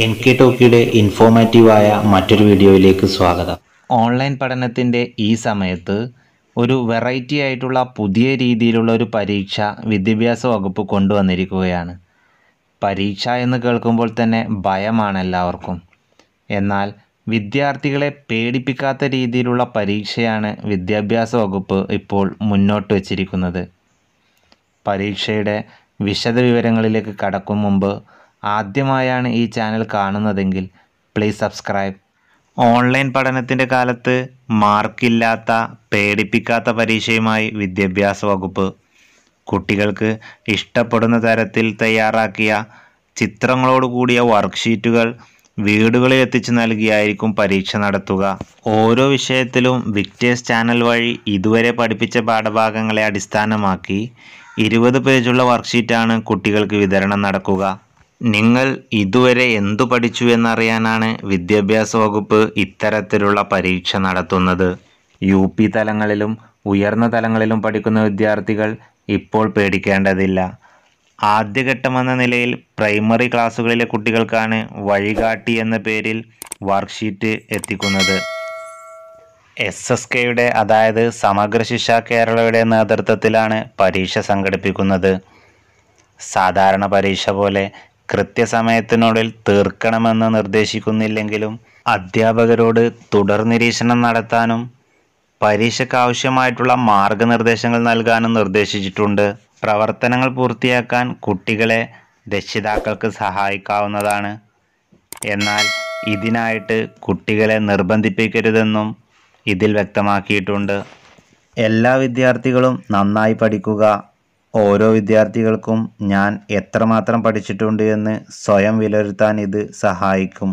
N K ടോക്കിയുടെ ഇൻഫോർമേറ്റീവായ മറ്റൊരു വീഡിയോയിലേക്ക് സ്വാഗതം ഓൺലൈൻ പഠനത്തിൻ്റെ ഈ സമയത്ത് ഒരു വെറൈറ്റി ആയിട്ടുള്ള പുതിയ രീതിയിലുള്ള ഒരു പരീക്ഷ വിദ്യാഭ്യാസ വകുപ്പ് കൊണ്ടുവന്നിരിക്കുകയാണ് പരീക്ഷ എന്ന് കേൾക്കുമ്പോൾ തന്നെ ഭയമാണ് എല്ലാവർക്കും എന്നാൽ വിദ്യാർത്ഥികളെ പേടിപ്പിക്കാത്ത രീതിയിലുള്ള പരീക്ഷയാണ് വിദ്യാഭ്യാസ വകുപ്പ് ഇപ്പോൾ മുന്നോട്ട് വച്ചിരിക്കുന്നത് പരീക്ഷയുടെ വിശദവിവരങ്ങളിലേക്ക് കടക്കും മുമ്പ് ആദ്യമായാണ് ഈ ചാനൽ കാണുന്നതെങ്കിൽ പ്ലീസ് സബ്സ്ക്രൈബ് ഓൺലൈൻ പഠനത്തിൻ്റെ കാലത്ത് മാർക്കില്ലാത്ത പേടിപ്പിക്കാത്ത പരീക്ഷയുമായി വിദ്യാഭ്യാസ വകുപ്പ് കുട്ടികൾക്ക് ഇഷ്ടപ്പെടുന്ന തരത്തിൽ തയ്യാറാക്കിയ ചിത്രങ്ങളോട് കൂടിയ വർക്ക്ഷീറ്റുകൾ വീടുകളിൽ എത്തിച്ചു നൽകിയായിരിക്കും പരീക്ഷ നടത്തുക ഓരോ വിഷയത്തിലും വിക്ടേഴ്സ് ചാനൽ വഴി ഇതുവരെ പഠിപ്പിച്ച പാഠഭാഗങ്ങളെ അടിസ്ഥാനമാക്കി ഇരുപത് പേജുള്ള വർക്ക്ഷീറ്റാണ് കുട്ടികൾക്ക് വിതരണം നടക്കുക നിങ്ങൾ ഇതുവരെ എന്തു പഠിച്ചു എന്നറിയാനാണ് വിദ്യാഭ്യാസ വകുപ്പ് ഇത്തരത്തിലുള്ള പരീക്ഷ നടത്തുന്നത്. യു പി തലങ്ങളിലും ഉയർന്ന തലങ്ങളിലും പഠിക്കുന്ന വിദ്യാർത്ഥികൾ ഇപ്പോൾ പേടിക്കേണ്ടതില്ല. ആദ്യഘട്ടമെന്ന നിലയിൽ പ്രൈമറി ക്ലാസുകളിലെ കുട്ടികൾക്കാണ് വഴികാട്ടി എന്ന പേരിൽ വർക്ക്ഷീറ്റ് എത്തിക്കുന്നത്. എസ് എസ് കെയുടെ അതായത് സമഗ്ര ശിക്ഷ കേരളയുടെ നേതൃത്വത്തിലാണ് പരീക്ഷ സംഘടിപ്പിക്കുന്നത്. സാധാരണ പരീക്ഷ പോലെ കൃത്യസമയത്തിനുള്ളിൽ തീർക്കണമെന്ന് നിർദ്ദേശിക്കുന്നില്ലെങ്കിലും അധ്യാപകരോട് തുടർ നിരീക്ഷണം നടത്താനും പരീക്ഷയ്ക്ക് ആവശ്യമായിട്ടുള്ള മാർഗനിർദ്ദേശങ്ങൾ നൽകാനും നിർദ്ദേശിച്ചിട്ടുണ്ട് പ്രവർത്തനങ്ങൾ പൂർത്തിയാക്കാൻ കുട്ടികളെ രക്ഷിതാക്കൾക്ക് സഹായിക്കാവുന്നതാണ് എന്നാൽ ഇതിനായിട്ട് കുട്ടികളെ നിർബന്ധിപ്പിക്കരുതെന്നും ഇതിൽ വ്യക്തമാക്കിയിട്ടുണ്ട് എല്ലാ വിദ്യാർത്ഥികളും നന്നായി പഠിക്കുക ഓരോ വിദ്യാർത്ഥികൾക്കും ഞാൻ എത്രമാത്രം പഠിച്ചിട്ടുണ്ട് എന്ന് സ്വയം വിലയിരുത്താൻ ഇത് സഹായിക്കും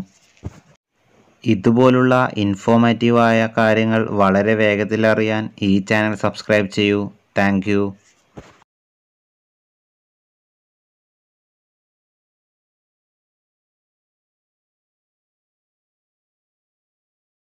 ഇതുപോലുള്ള ഇൻഫോർമേറ്റീവായ കാര്യങ്ങൾ വളരെ വേഗത്തിൽ അറിയാൻ ഈ ചാനൽ സബ്സ്ക്രൈബ് ചെയ്യൂ താങ്ക്